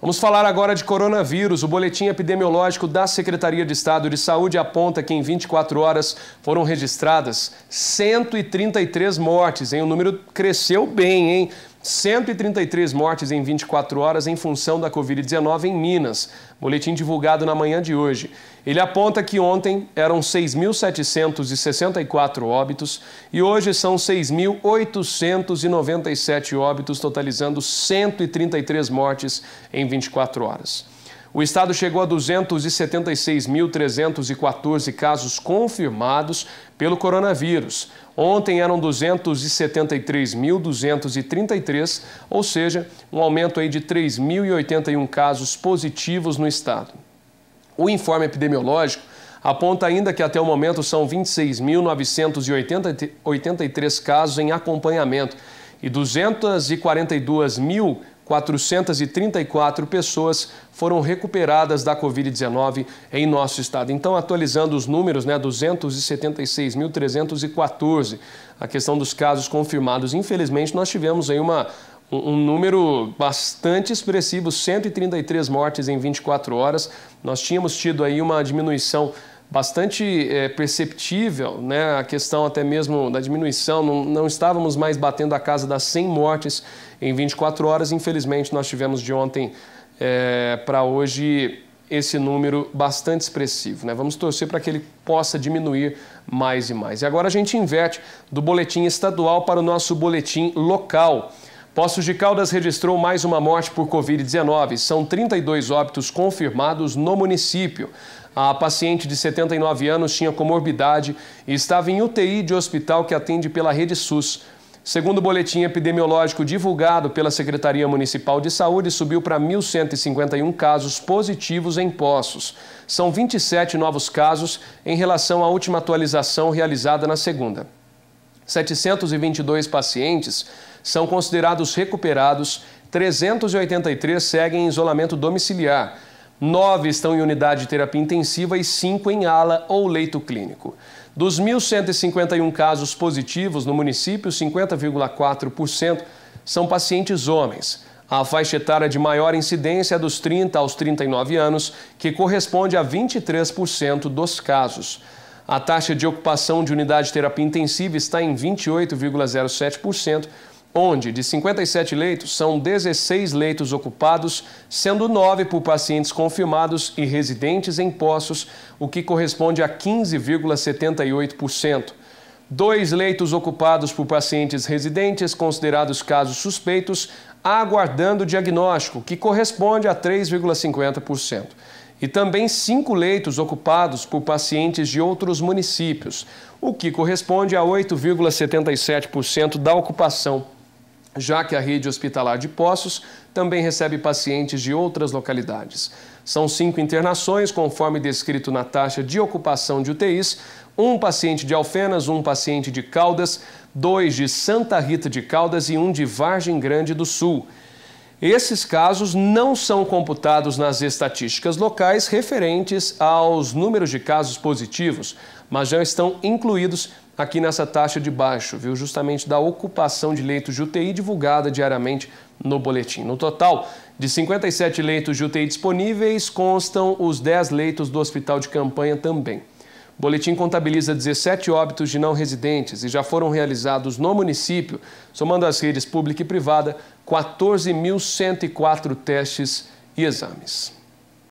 Vamos falar agora de coronavírus. O boletim epidemiológico da Secretaria de Estado de Saúde aponta que em 24 horas foram registradas 133 mortes, hein? O número cresceu bem, hein? 133 mortes em 24 horas em função da Covid-19 em Minas. Boletim divulgado na manhã de hoje. Ele aponta que ontem eram 6.764 óbitos e hoje são 6.897 óbitos, totalizando 133 mortes em 24 horas. O estado chegou a 276.314 casos confirmados pelo coronavírus. Ontem eram 273.233, ou seja, um aumento aí de 3.081 casos positivos no estado. O informe epidemiológico aponta ainda que até o momento são 26.983 casos em acompanhamento e 242 mil 434 pessoas foram recuperadas da Covid-19 em nosso estado. Então, atualizando os números, né, 276.314. A questão dos casos confirmados, infelizmente, nós tivemos aí uma, um número bastante expressivo, 133 mortes em 24 horas. Nós tínhamos tido aí uma diminuição bastante é, perceptível, né? a questão até mesmo da diminuição, não, não, estávamos mais batendo a casa das 100 mortes em 24 horas, infelizmente nós tivemos de ontem é, eh, para hoje esse número bastante expressivo. Né? Vamos torcer para que ele possa diminuir mais e mais. E agora a gente inverte do boletim estadual para o nosso boletim local. Poços de Caldas registrou mais uma morte por Covid-19. São 32 óbitos confirmados no município. A paciente de 79 anos tinha comorbidade e estava em UTI de hospital que atende pela rede SUS. Segundo o boletim epidemiológico divulgado pela Secretaria Municipal de Saúde, subiu para 1.151 casos positivos em Poços. São 27 novos casos em relação à última atualização realizada na segunda. 722 pacientes são considerados recuperados, 383 seguem em isolamento domiciliar. Nove estão em unidade de terapia intensiva e cinco em ala ou leito clínico. Dos 1.151 casos positivos no município, 50,4% são pacientes homens. A faixa etária de maior incidência é dos 30 aos 39 anos, que corresponde a 23% dos casos. A taxa de ocupação de unidade de terapia intensiva está em 28,07%, onde de 57 leitos são 16 leitos ocupados, sendo 9 por pacientes confirmados e residentes em poços, o que corresponde a 15,78%. Dois leitos ocupados por pacientes residentes considerados casos suspeitos, aguardando diagnóstico, que corresponde a 3,50% e também cinco leitos ocupados por pacientes de outros municípios, o que corresponde a 8,77% da ocupação já que a rede hospitalar de Poços também recebe pacientes de outras localidades. São cinco internações, conforme descrito na taxa de ocupação de UTIs, um paciente de Alfenas, um paciente de Caldas, dois de Santa Rita de Caldas e um de Vargem Grande do Sul. Esses casos não são computados nas estatísticas locais referentes aos números de casos positivos, mas já estão incluídos aqui nessa taxa de baixo, viu? Justamente da ocupação de leitos de UTI divulgada diariamente no boletim. No total, de 57 leitos de UTI disponíveis, constam os 10 leitos do hospital de campanha também. O boletim contabiliza 17 óbitos de não residentes e já foram realizados no município, somando as redes pública e privada, 14.104 testes e exames.